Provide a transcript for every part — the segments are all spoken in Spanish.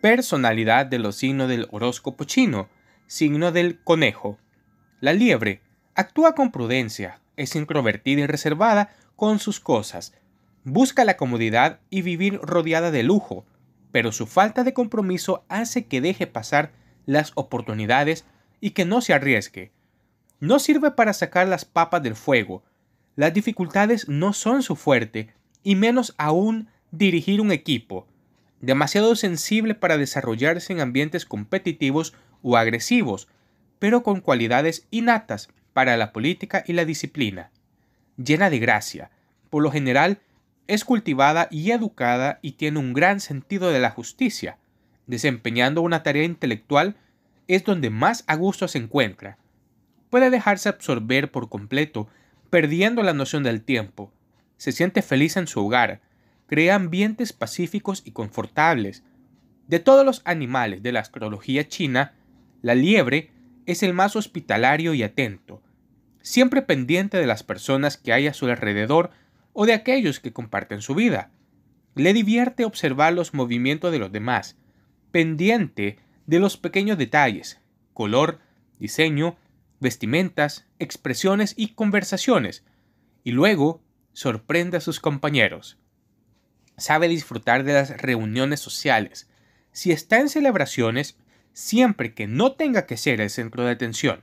personalidad de los signos del horóscopo chino, signo del conejo. La liebre actúa con prudencia, es introvertida y reservada con sus cosas, busca la comodidad y vivir rodeada de lujo, pero su falta de compromiso hace que deje pasar las oportunidades y que no se arriesgue. No sirve para sacar las papas del fuego. Las dificultades no son su fuerte, y menos aún dirigir un equipo demasiado sensible para desarrollarse en ambientes competitivos o agresivos, pero con cualidades innatas para la política y la disciplina. Llena de gracia, por lo general es cultivada y educada y tiene un gran sentido de la justicia. Desempeñando una tarea intelectual es donde más a gusto se encuentra. Puede dejarse absorber por completo, perdiendo la noción del tiempo. Se siente feliz en su hogar, crea ambientes pacíficos y confortables. De todos los animales de la astrología china, la liebre es el más hospitalario y atento, siempre pendiente de las personas que hay a su alrededor o de aquellos que comparten su vida. Le divierte observar los movimientos de los demás, pendiente de los pequeños detalles, color, diseño, vestimentas, expresiones y conversaciones, y luego sorprende a sus compañeros sabe disfrutar de las reuniones sociales. Si está en celebraciones, siempre que no tenga que ser el centro de atención.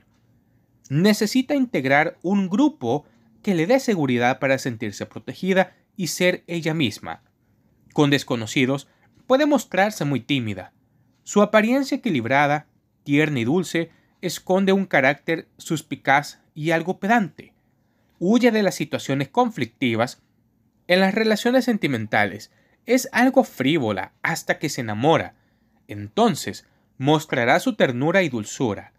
Necesita integrar un grupo que le dé seguridad para sentirse protegida y ser ella misma. Con desconocidos puede mostrarse muy tímida. Su apariencia equilibrada, tierna y dulce esconde un carácter suspicaz y algo pedante. Huye de las situaciones conflictivas en las relaciones sentimentales es algo frívola hasta que se enamora. Entonces mostrará su ternura y dulzura.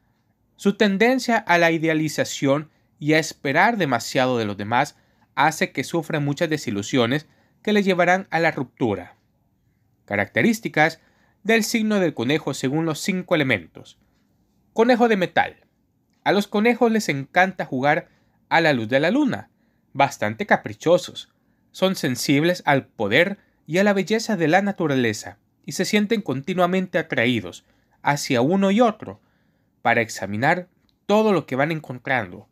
Su tendencia a la idealización y a esperar demasiado de los demás hace que sufra muchas desilusiones que le llevarán a la ruptura. Características del signo del conejo según los cinco elementos. Conejo de metal. A los conejos les encanta jugar a la luz de la luna, bastante caprichosos. Son sensibles al poder y a la belleza de la naturaleza y se sienten continuamente atraídos hacia uno y otro para examinar todo lo que van encontrando.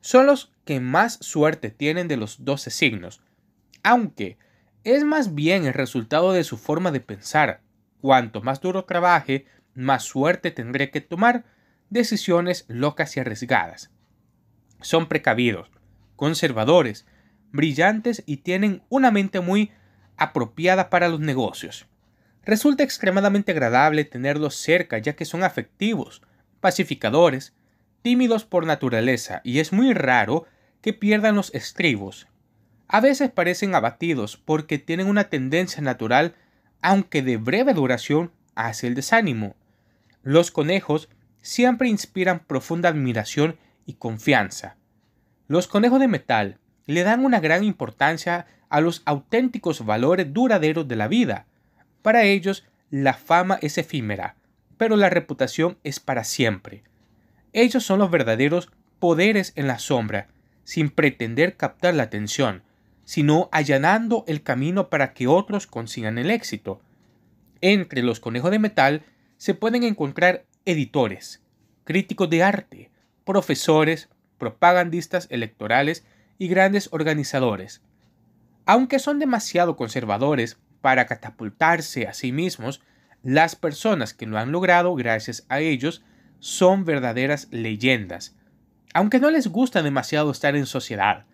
Son los que más suerte tienen de los doce signos, aunque es más bien el resultado de su forma de pensar. Cuanto más duro trabaje, más suerte tendré que tomar decisiones locas y arriesgadas. Son precavidos, conservadores, brillantes y tienen una mente muy apropiada para los negocios. Resulta extremadamente agradable tenerlos cerca ya que son afectivos, pacificadores, tímidos por naturaleza y es muy raro que pierdan los estribos. A veces parecen abatidos porque tienen una tendencia natural, aunque de breve duración, hacia el desánimo. Los conejos siempre inspiran profunda admiración y confianza. Los conejos de metal le dan una gran importancia a los auténticos valores duraderos de la vida. Para ellos, la fama es efímera, pero la reputación es para siempre. Ellos son los verdaderos poderes en la sombra, sin pretender captar la atención, sino allanando el camino para que otros consigan el éxito. Entre los conejos de metal se pueden encontrar editores, críticos de arte, profesores, propagandistas electorales y grandes organizadores. Aunque son demasiado conservadores para catapultarse a sí mismos, las personas que lo han logrado gracias a ellos son verdaderas leyendas. Aunque no les gusta demasiado estar en sociedad,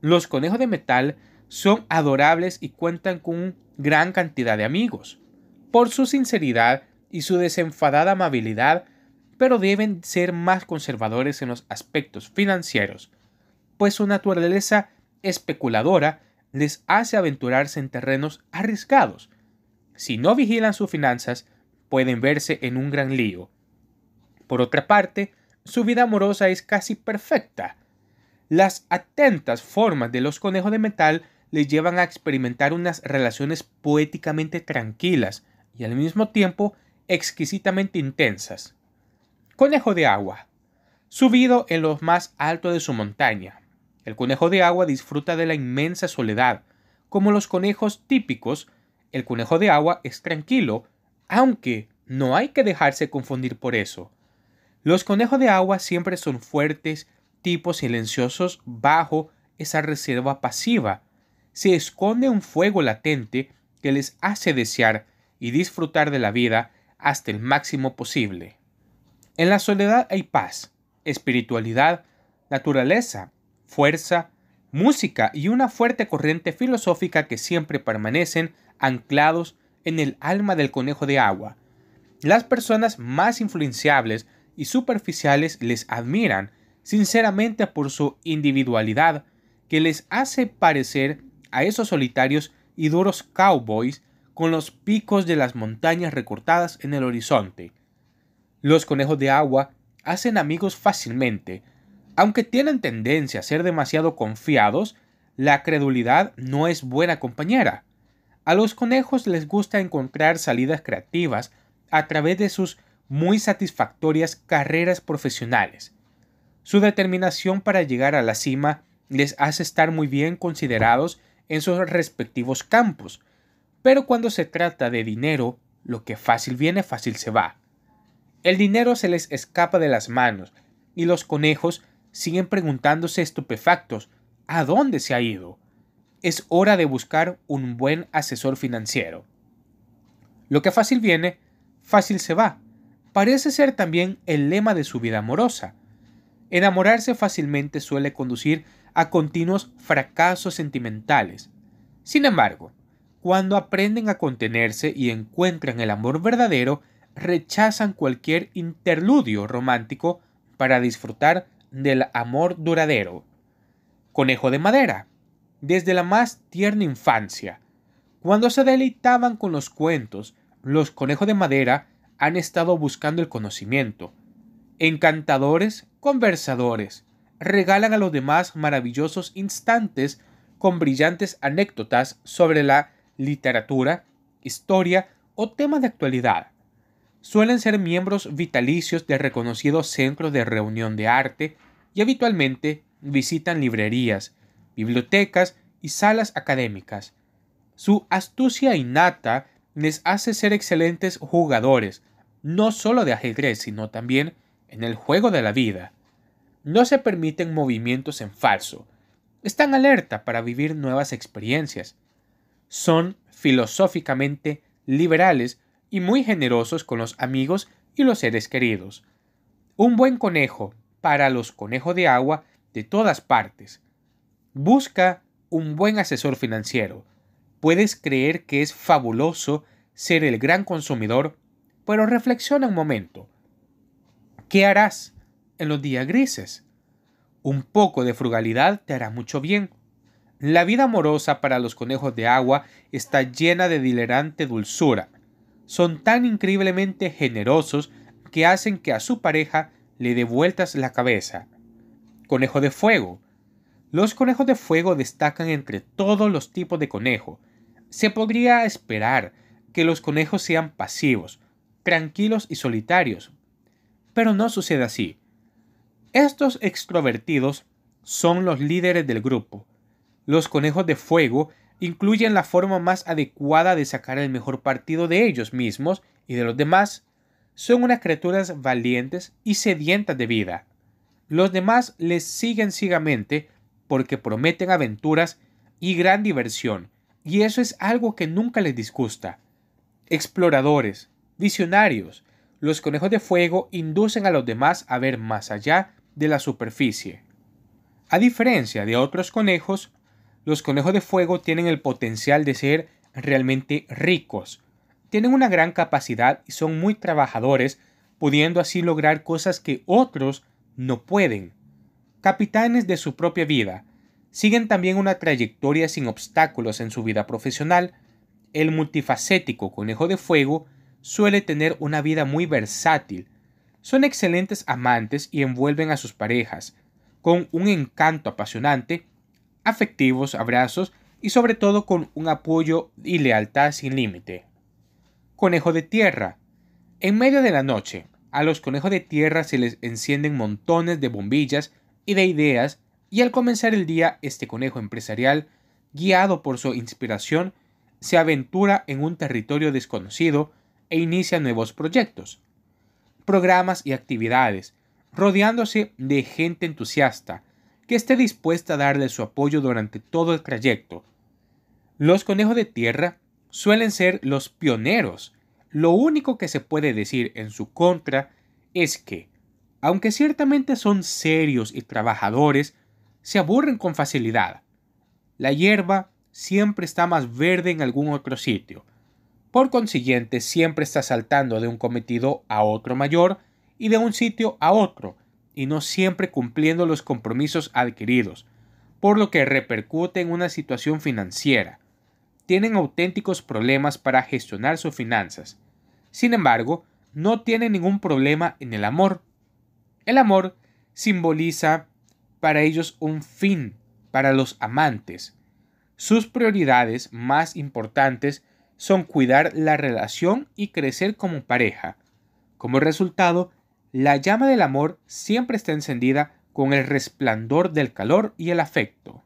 los conejos de metal son adorables y cuentan con gran cantidad de amigos. Por su sinceridad y su desenfadada amabilidad, pero deben ser más conservadores en los aspectos financieros pues su naturaleza especuladora les hace aventurarse en terrenos arriesgados. Si no vigilan sus finanzas, pueden verse en un gran lío. Por otra parte, su vida amorosa es casi perfecta. Las atentas formas de los conejos de metal les llevan a experimentar unas relaciones poéticamente tranquilas y al mismo tiempo exquisitamente intensas. Conejo de agua, subido en lo más alto de su montaña, el conejo de agua disfruta de la inmensa soledad. Como los conejos típicos, el conejo de agua es tranquilo, aunque no hay que dejarse confundir por eso. Los conejos de agua siempre son fuertes, tipos silenciosos bajo esa reserva pasiva. Se esconde un fuego latente que les hace desear y disfrutar de la vida hasta el máximo posible. En la soledad hay paz, espiritualidad, naturaleza, fuerza, música y una fuerte corriente filosófica que siempre permanecen anclados en el alma del conejo de agua. Las personas más influenciables y superficiales les admiran sinceramente por su individualidad que les hace parecer a esos solitarios y duros cowboys con los picos de las montañas recortadas en el horizonte. Los conejos de agua hacen amigos fácilmente, aunque tienen tendencia a ser demasiado confiados, la credulidad no es buena compañera. A los conejos les gusta encontrar salidas creativas a través de sus muy satisfactorias carreras profesionales. Su determinación para llegar a la cima les hace estar muy bien considerados en sus respectivos campos, pero cuando se trata de dinero, lo que fácil viene, fácil se va. El dinero se les escapa de las manos, y los conejos siguen preguntándose estupefactos, ¿a dónde se ha ido? Es hora de buscar un buen asesor financiero. Lo que fácil viene, fácil se va. Parece ser también el lema de su vida amorosa. Enamorarse fácilmente suele conducir a continuos fracasos sentimentales. Sin embargo, cuando aprenden a contenerse y encuentran el amor verdadero, rechazan cualquier interludio romántico para disfrutar del amor duradero. Conejo de madera. Desde la más tierna infancia, cuando se deleitaban con los cuentos, los conejos de madera han estado buscando el conocimiento. Encantadores, conversadores, regalan a los demás maravillosos instantes con brillantes anécdotas sobre la literatura, historia o tema de actualidad. Suelen ser miembros vitalicios de reconocidos centros de reunión de arte, y habitualmente visitan librerías, bibliotecas y salas académicas. Su astucia innata les hace ser excelentes jugadores, no solo de ajedrez, sino también en el juego de la vida. No se permiten movimientos en falso. Están alerta para vivir nuevas experiencias. Son filosóficamente liberales y muy generosos con los amigos y los seres queridos. Un buen conejo para los conejos de agua de todas partes. Busca un buen asesor financiero. Puedes creer que es fabuloso ser el gran consumidor, pero reflexiona un momento. ¿Qué harás en los días grises? Un poco de frugalidad te hará mucho bien. La vida amorosa para los conejos de agua está llena de dilerante dulzura. Son tan increíblemente generosos que hacen que a su pareja le dé vueltas la cabeza. Conejo de fuego. Los conejos de fuego destacan entre todos los tipos de conejo. Se podría esperar que los conejos sean pasivos, tranquilos y solitarios, pero no sucede así. Estos extrovertidos son los líderes del grupo. Los conejos de fuego incluyen la forma más adecuada de sacar el mejor partido de ellos mismos y de los demás son unas criaturas valientes y sedientas de vida. Los demás les siguen ciegamente porque prometen aventuras y gran diversión, y eso es algo que nunca les disgusta. Exploradores, visionarios, los conejos de fuego inducen a los demás a ver más allá de la superficie. A diferencia de otros conejos, los conejos de fuego tienen el potencial de ser realmente ricos, tienen una gran capacidad y son muy trabajadores, pudiendo así lograr cosas que otros no pueden. Capitanes de su propia vida, siguen también una trayectoria sin obstáculos en su vida profesional. El multifacético conejo de fuego suele tener una vida muy versátil. Son excelentes amantes y envuelven a sus parejas, con un encanto apasionante, afectivos abrazos y sobre todo con un apoyo y lealtad sin límite. Conejo de tierra. En medio de la noche, a los conejos de tierra se les encienden montones de bombillas y de ideas, y al comenzar el día, este conejo empresarial, guiado por su inspiración, se aventura en un territorio desconocido e inicia nuevos proyectos, programas y actividades, rodeándose de gente entusiasta que esté dispuesta a darle su apoyo durante todo el trayecto. Los conejos de tierra suelen ser los pioneros. Lo único que se puede decir en su contra es que, aunque ciertamente son serios y trabajadores, se aburren con facilidad. La hierba siempre está más verde en algún otro sitio. Por consiguiente, siempre está saltando de un cometido a otro mayor y de un sitio a otro, y no siempre cumpliendo los compromisos adquiridos, por lo que repercute en una situación financiera tienen auténticos problemas para gestionar sus finanzas. Sin embargo, no tienen ningún problema en el amor. El amor simboliza para ellos un fin, para los amantes. Sus prioridades más importantes son cuidar la relación y crecer como pareja. Como resultado, la llama del amor siempre está encendida con el resplandor del calor y el afecto.